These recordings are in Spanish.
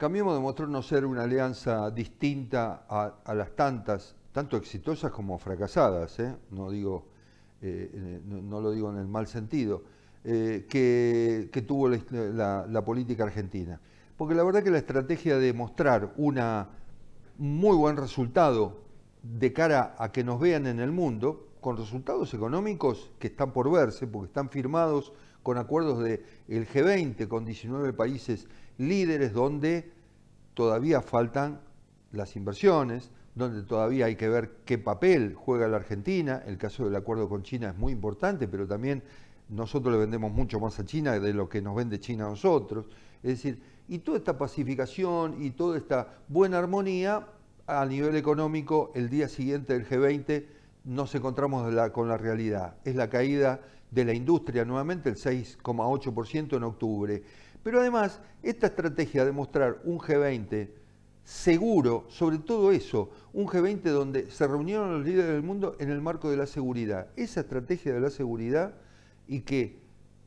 de demostró no ser una alianza distinta a, las tantas, tanto exitosas como fracasadas, ¿eh? no, digo, eh, no, lo digo en el mal sentido, eh, que, tuvo la, política argentina. Porque la verdad que la estrategia de mostrar un muy buen resultado de cara a que nos vean en el mundo, con resultados económicos que están por verse, porque están firmados con acuerdos del G20, con 19 países líderes donde todavía faltan las inversiones, donde todavía hay que ver qué papel juega la Argentina. El caso del acuerdo con China es muy importante, pero también nosotros le vendemos mucho más a China de lo que nos vende China a nosotros. Es decir, y toda esta pacificación y toda esta buena armonía a nivel económico, el día siguiente del G20 nos encontramos con la realidad. Es la caída de la industria nuevamente, el 6,8% en octubre. Pero además, esta estrategia de mostrar un G20 seguro, sobre todo eso, un G20 donde se reunieron los líderes del mundo en el marco de la seguridad, esa estrategia de la seguridad y que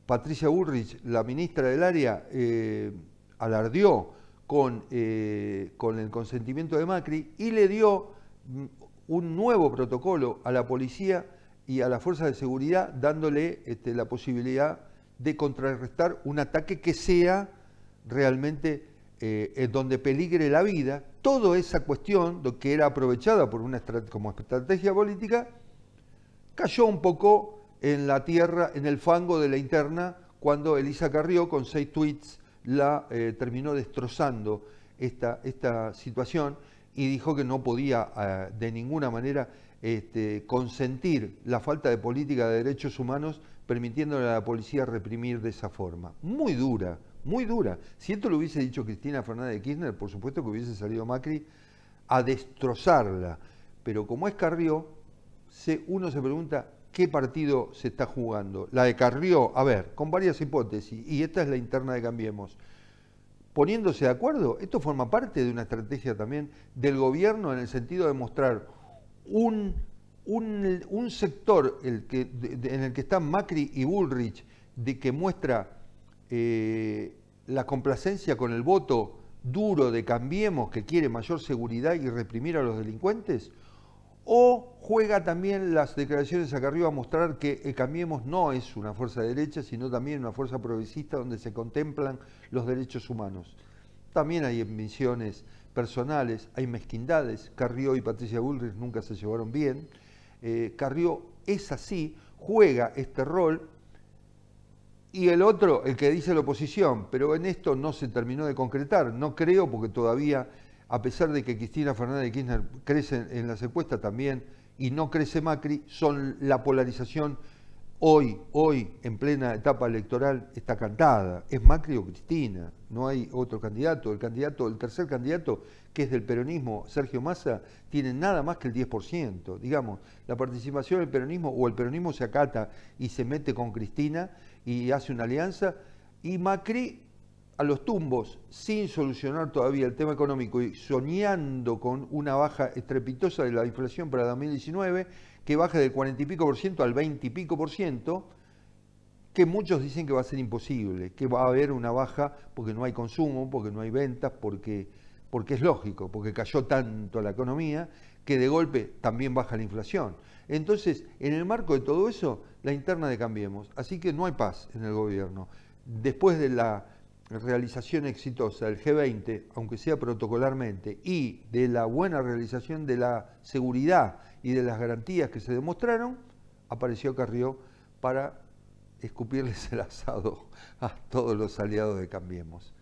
Patricia Ulrich, la ministra del área, eh, alardeó con, eh, con el consentimiento de Macri y le dio mm, un nuevo protocolo a la policía y a la fuerza de seguridad, dándole este, la posibilidad de contrarrestar un ataque que sea realmente eh, donde peligre la vida, toda esa cuestión que era aprovechada por una como estrategia política, cayó un poco en la tierra, en el fango de la interna, cuando Elisa Carrió, con seis tweets, la eh, terminó destrozando esta, esta situación y dijo que no podía eh, de ninguna manera este, consentir la falta de política de derechos humanos permitiéndole a la policía reprimir de esa forma. Muy dura, muy dura. Si esto lo hubiese dicho Cristina Fernández de Kirchner, por supuesto que hubiese salido Macri a destrozarla. Pero como es Carrió, uno se pregunta qué partido se está jugando. La de Carrió, a ver, con varias hipótesis, y esta es la interna de Cambiemos. Poniéndose de acuerdo, esto forma parte de una estrategia también del gobierno en el sentido de mostrar un, sector en el que están Macri y Bullrich, de que muestra eh, la complacencia con el voto duro de Cambiemos, que quiere mayor seguridad y reprimir a los delincuentes? ¿O juega también las declaraciones acá arriba a mostrar que eh, Cambiemos no es una fuerza de derecha, sino también una fuerza progresista donde se contemplan los derechos humanos? También hay ambiciones personales, hay mezquindades. Carrió y Patricia Bullrich nunca se llevaron bien. Eh, Carrió es así, juega este rol. Y el otro, el que dice la oposición, pero en esto no se terminó de concretar. No creo, porque todavía, a pesar de que Cristina Fernández de Kirchner crece en la secuesta también y no crece Macri, son la polarización hoy, hoy, en plena etapa electoral, está cantada. Es Macri o Cristina, no hay otro candidato. El candidato, el tercer candidato, que es del peronismo, Sergio Massa, tiene nada más que el 10%. Digamos, la participación del peronismo o el peronismo se acata y se mete con Cristina y hace una alianza. Y Macri a los tumbos, sin solucionar todavía el tema económico y soñando con una baja estrepitosa de la inflación para 2019, que baje del 40 y pico por ciento al 20 y pico por ciento, que muchos dicen que va a ser imposible, que va a haber una baja porque no hay consumo, porque no hay ventas, porque, porque es lógico, porque cayó tanto la economía que de golpe también baja la inflación. Entonces, en el marco de todo eso, la interna de Cambiemos. Así que no hay paz en el gobierno. Después de la realización exitosa del G20, aunque sea protocolarmente, y de la buena realización de la seguridad y de las garantías que se demostraron, apareció Carrió para escupirles el asado a todos los aliados de Cambiemos.